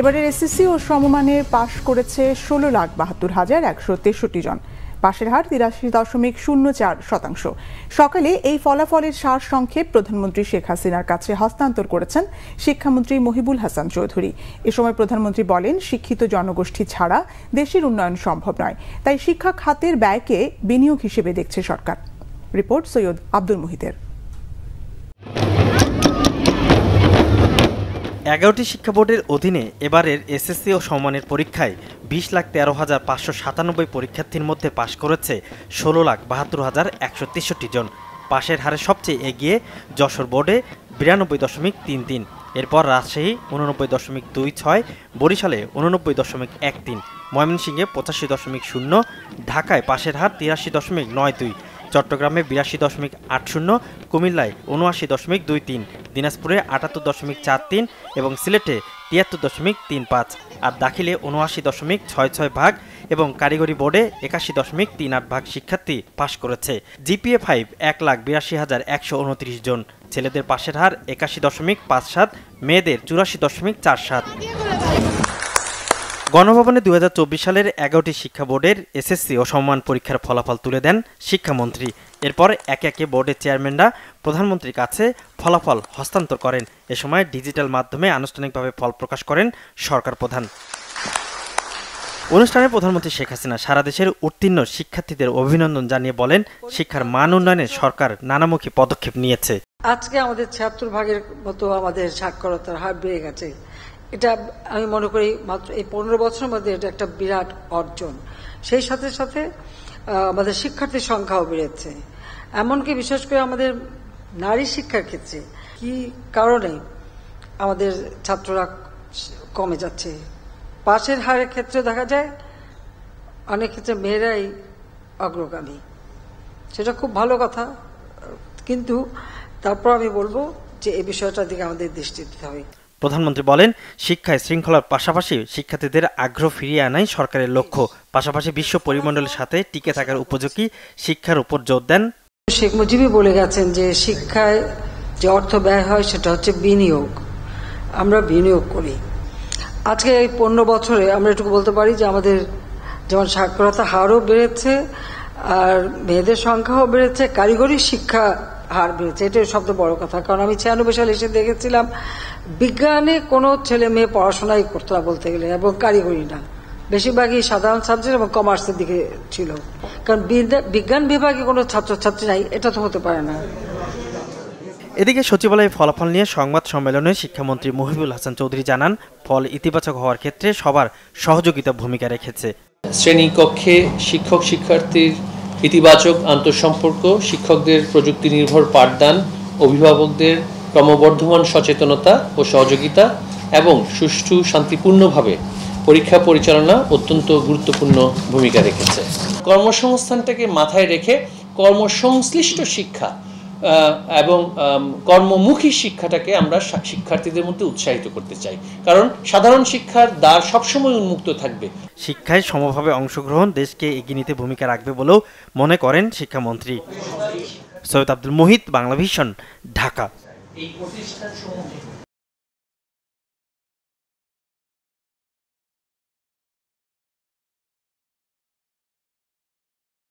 এবারের এসএসসি ও সমমানে পাশ করেছে ষোলো লাখ বাহাত্তর হাজার একশো তেষট্টি জন পাশের হার তিরাশি দশমিক শূন্য চার শতাংশ সকালে এই ফলাফলের সার সংক্ষেপ প্রধানমন্ত্রী শেখ হাসিনার কাছে হস্তান্তর করেছেন শিক্ষামন্ত্রী মহিবুল হাসান চৌধুরী এ সময় প্রধানমন্ত্রী বলেন শিক্ষিত জনগোষ্ঠী ছাড়া দেশের উন্নয়ন সম্ভব নয় তাই শিক্ষা খাতের ব্যয়কে বিনিয়োগ হিসেবে দেখছে সরকার রিপোর্ট সৈয়দ আব্দুল মুহিতের এগারোটি শিক্ষা বোর্ডের অধীনে এবারের এসএসসি ও সম্মানের পরীক্ষায় বিশ লাখ তেরো হাজার পাঁচশো সাতানব্বই পরীক্ষার্থীর মধ্যে পাশ করেছে ষোলো লাখ বাহাত্তর হাজার একশো তেষট্টি জন পাশের হারে সবচেয়ে এগিয়ে যশোর বোর্ডে বিরানব্বই দশমিক তিন তিন এরপর রাজশাহী উননব্বই দশমিক দুই ছয় বরিশালে উননব্বই দশমিক এক তিন ময়মনসিংহে পঁচাশি দশমিক শূন্য ঢাকায় পাশের হার তিরাশি দশমিক নয় দুই চট্টগ্রামে বিরাশি দশমিক আট শূন্য কুমিল্লায় উনআশি দশমিক দুই তিন দিনাজপুরে আটাত্তর দশমিক চার তিন এবং সিলেটে তিয়াত্তর দশমিক তিন পাঁচ আর দাখিলে উনআশি দশমিক ছয় ছয় ভাগ এবং কারিগরি বোর্ডে একাশি দশমিক তিন আট ভাগ শিক্ষার্থী পাশ করেছে জিপিএ ফাইভ এক লাখ বিরাশি হাজার একশো উনত্রিশ জন ছেলেদের পাশের হার একাশি দশমিক পাঁচ সাত মেয়েদের চুরাশি দশমিক চার সাত গণভবনে দু সালের এগারোটি শিক্ষা বোর্ডের এসএসসি ও সম্মান পরীক্ষার ফলাফল তুলে দেন শিক্ষামন্ত্রী এরপর একে একে বোর্ডের চেয়ারম্যানরা প্রধানমন্ত্রীর কাছে ফলাফল হস্তান্তর করেন এ সময় ডিজিটাল মাধ্যমে আনুষ্ঠানিকভাবে ফল প্রকাশ করেন সরকার প্রধান অনুষ্ঠানে প্রধানমন্ত্রী শেখ হাসিনা সারা দেশের উত্তীর্ণ শিক্ষার্থীদের অভিনন্দন জানিয়ে বলেন শিক্ষার মান উন্নয়নে সরকার নানামুখী পদক্ষেপ নিয়েছে আজকে আমাদের ছিয়াত্তর ভাগের মতো আমাদের সাক্ষরতার হার বেড়ে গেছে এটা আমি মনে করি মাত্র এই পনেরো বছরের মধ্যে এটা একটা বিরাট অর্জন সেই সাথে সাথে আমাদের শিক্ষার্থীর সংখ্যাও বেড়েছে এমনকি বিশেষ করে আমাদের নারী শিক্ষার ক্ষেত্রে কি কারণে আমাদের ছাত্ররা কমে যাচ্ছে পাশের হারের ক্ষেত্রে দেখা যায় অনেক ক্ষেত্রে মেয়েরাই অগ্রগামী সেটা খুব ভালো কথা কিন্তু তারপর আমি বলবো যে এই বিষয়টার দিকে আমাদের দৃষ্টি দিতে হবে প্রধানমন্ত্রী বলেন শিক্ষায় শৃঙ্খলার পাশাপাশি শিক্ষার্থীদের আগ্রহ ফিরিয়ে আনাই সরকারের লক্ষ্য পাশাপাশি বিশ্ব পরিমণ্ডলের সাথে টিকে থাকার উপযোগী শিক্ষার উপর জোর দেন শেখ মুজিবী বলে গেছেন যে শিক্ষায় যে অর্থ ব্যয় হয় সেটা হচ্ছে বিনিয়োগ আমরা বিনিয়োগ করি আজকে এই পনেরো বছরে আমরা এটুকু বলতে পারি যে আমাদের যেমন সাক্ষরতা হারও বেড়েছে আর মেয়েদের সংখ্যাও বেড়েছে কারিগরি শিক্ষা হার বেড়েছে এটা শব্দ বড় কথা কারণ আমি ছিয়ানব্বই সালে এসে দেখেছিলাম বিজ্ঞানে কোনো ছেলে মেয়ে পড়াশোনাই করতো না বলতে গেলে এবং কারিগরি না বেশিরভাগই সাধারণ সাবজেক্ট এবং কমার্সের দিকে ছিল কারণ বিজ্ঞান বিভাগে কোনো ছাত্রছাত্রী নাই এটা তো হতে পারে না এদিকে সচিবালয়ের ফলাফল নিয়ে সংবাদ সম্মেলনে শিক্ষামন্ত্রী মহিবুল হাসান চৌধুরী জানান ফল ইতিবাচক হওয়ার ক্ষেত্রে সবার সহযোগিতা ভূমিকা রেখেছে শ্রেণীকক্ষে শিক্ষক শিক্ষার্থীর ইতিবাচক আন্তঃসম্পর্ক শিক্ষকদের প্রযুক্তি নির্ভর পাঠদান অভিভাবকদের ক্রমবর্ধমান সচেতনতা ও সহযোগিতা এবং সুষ্ঠু শান্তিপূর্ণভাবে পরীক্ষা পরিচালনা অত্যন্ত গুরুত্বপূর্ণ ভূমিকা রেখেছে কর্মসংস্থানটাকে মাথায় রেখে কর্মসংশ্লিষ্ট শিক্ষা এবং কর্মমুখী শিক্ষাটাকে আমরা শিক্ষার্থীদের মধ্যে উৎসাহিত করতে চাই কারণ সাধারণ শিক্ষার দ্বার সবসময় উন্মুক্ত থাকবে শিক্ষায় সমভাবে অংশগ্রহণ দেশকে এগিয়ে নিতে ভূমিকা রাখবে বলেও মনে করেন শিক্ষামন্ত্রী সৈয়দ আব্দুল মোহিত বাংলা ঢাকা এই প্রতিষ্ঠান